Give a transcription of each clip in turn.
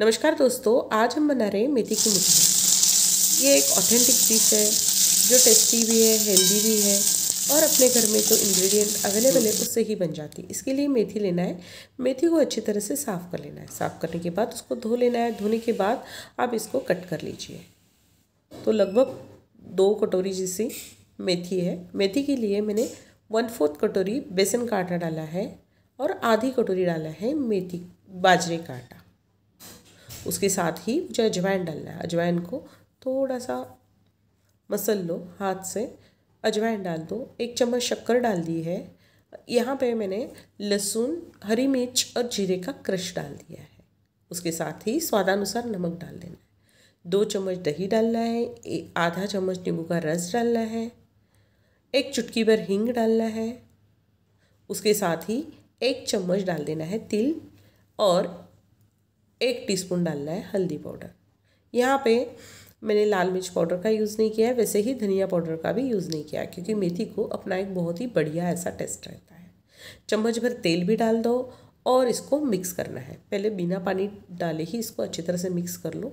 नमस्कार दोस्तों आज हम बना रहे हैं मेथी की मिठाई ये एक ऑथेंटिक डिश है जो टेस्टी भी है हेल्दी भी है और अपने घर में जो इंग्रेडिएंट अवेलेबल है उससे ही बन जाती है इसके लिए मेथी लेना है मेथी को अच्छी तरह से साफ़ कर लेना है साफ़ करने के बाद उसको धो लेना है धोने के बाद आप इसको कट कर लीजिए तो लगभग दो कटोरी जैसी मेथी है मेथी के लिए मैंने वन फोर्थ कटोरी बेसन का आटा डाला है और आधी कटोरी डाला है मेथी बाजरे का आटा उसके साथ ही मुझे अजवाइन डालना है अजवाइन को थोड़ा सा मसल लो हाथ से अजवाइन डाल दो एक चम्मच शक्कर डाल दी है यहाँ पे मैंने लहसुन हरी मिर्च और जीरे का क्रश डाल दिया है उसके साथ ही स्वादानुसार नमक डाल देना है दो चम्मच दही डालना है आधा चम्मच नींबू का रस डालना है एक चुटकी भर हींग डालना है उसके साथ ही एक चम्मच डाल देना है तिल और एक टीस्पून डालना है हल्दी पाउडर यहाँ पे मैंने लाल मिर्च पाउडर का यूज़ नहीं किया है वैसे ही धनिया पाउडर का भी यूज़ नहीं किया क्योंकि मेथी को अपना एक बहुत ही बढ़िया ऐसा टेस्ट रहता है चम्मच भर तेल भी डाल दो और इसको मिक्स करना है पहले बिना पानी डाले ही इसको अच्छी तरह से मिक्स कर लो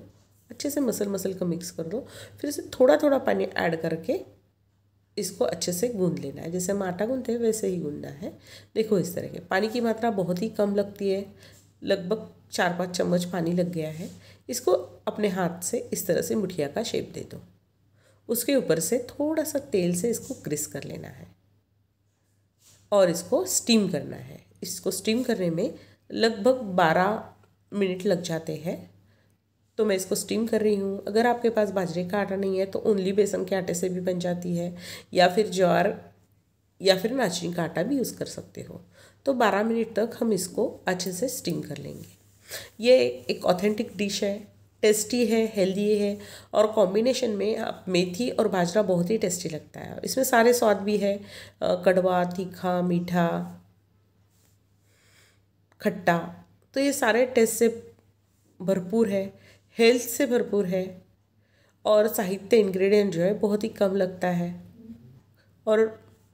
अच्छे से मसल मसल का मिक्स कर लो फिर इसे थोड़ा थोड़ा पानी ऐड करके इसको अच्छे से गूंद लेना है जैसे हम आटा गूंदते हैं वैसे ही गूंदना है देखो इस तरह के पानी की मात्रा बहुत ही कम लगती है लगभग चार पाँच चम्मच पानी लग गया है इसको अपने हाथ से इस तरह से मुठिया का शेप दे दो उसके ऊपर से थोड़ा सा तेल से इसको क्रिस कर लेना है और इसको स्टीम करना है इसको स्टीम करने में लगभग बारह मिनट लग जाते हैं तो मैं इसको स्टीम कर रही हूँ अगर आपके पास बाजरे का आटा नहीं है तो ओनली बेसन के आटे से भी बन जाती है या फिर ज्वार या फिर नाचनी का आटा भी यूज़ कर सकते हो तो 12 मिनट तक हम इसको अच्छे से स्टीम कर लेंगे ये एक ऑथेंटिक डिश है टेस्टी है हेल्दी है और कॉम्बिनेशन में आप मेथी और बाजरा बहुत ही टेस्टी लगता है इसमें सारे स्वाद भी है कड़वा तीखा मीठा खट्टा तो ये सारे टेस्ट से भरपूर है हेल्थ से भरपूर है और साहित्य इंग्रेडिएंट जो है बहुत ही कम लगता है और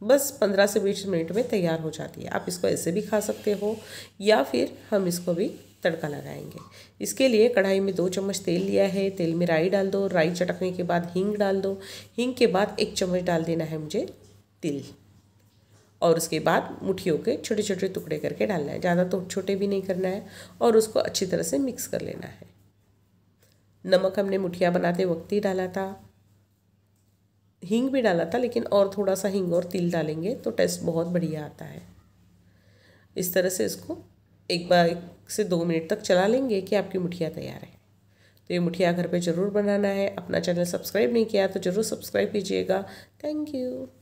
बस पंद्रह से बीस मिनट में तैयार हो जाती है आप इसको ऐसे भी खा सकते हो या फिर हम इसको भी तड़का लगाएंगे इसके लिए कढ़ाई में दो चम्मच तेल लिया है तेल में राई डाल दो राई चटकने के बाद हींग डाल दो हींग के बाद एक चम्मच डाल देना है मुझे तिल और उसके बाद मुठियों के छोटे छोटे टुकड़े करके डालना है ज़्यादा तो छोटे भी नहीं करना है और उसको अच्छी तरह से मिक्स कर लेना है नमक हमने मुठिया बनाते वक्त ही डाला था हींग भी डाला था लेकिन और थोड़ा सा हींग और तिल डालेंगे तो टेस्ट बहुत बढ़िया आता है इस तरह से इसको एक बार से दो मिनट तक चला लेंगे कि आपकी मुठिया तैयार है तो ये मुठिया घर पे ज़रूर बनाना है अपना चैनल सब्सक्राइब नहीं किया तो ज़रूर सब्सक्राइब कीजिएगा थैंक यू